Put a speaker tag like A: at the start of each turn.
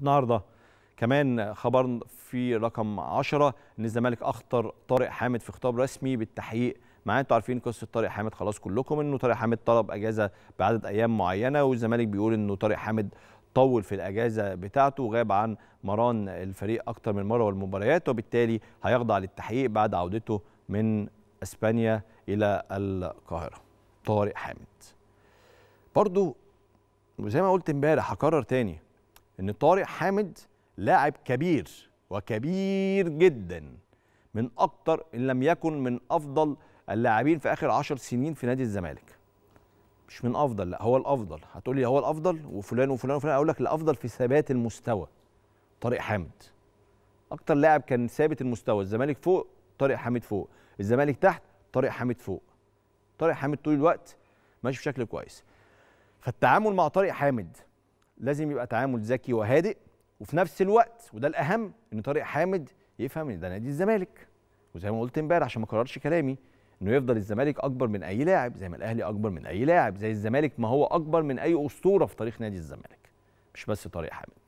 A: النهارده كمان خبر في رقم 10 ان الزمالك اخطر طارق حامد في خطاب رسمي بالتحقيق معاه انتوا عارفين قصه طارق حامد خلاص كلكم انه طارق حامد طلب اجازه بعدد ايام معينه والزمالك بيقول انه طارق حامد طول في الاجازه بتاعته وغاب عن مران الفريق اكتر من مره والمباريات وبالتالي هيخضع للتحقيق بعد عودته من اسبانيا الى القاهره طارق حامد برضو وزي ما قلت امبارح هكرر تاني ان طارق حامد لاعب كبير وكبير جدا من اكتر ان لم يكن من افضل اللاعبين في اخر عشر سنين في نادي الزمالك مش من افضل لا هو الافضل هتقولي هو الافضل وفلان وفلان وفلان اقول لك الافضل في ثبات المستوى طارق حامد اكتر لاعب كان ثابت المستوى الزمالك فوق طارق حامد فوق الزمالك تحت طارق حامد فوق طارق حامد طول الوقت ماشي بشكل كويس فالتعامل مع طارق حامد لازم يبقى تعامل ذكي وهادئ وفي نفس الوقت وده الاهم ان طارق حامد يفهم ان ده نادي الزمالك وزي ما قلت امبارح عشان ما اكررش كلامي انه يفضل الزمالك اكبر من اي لاعب زي ما الاهلي اكبر من اي لاعب زي الزمالك ما هو اكبر من اي اسطوره في تاريخ نادي الزمالك مش بس طارق حامد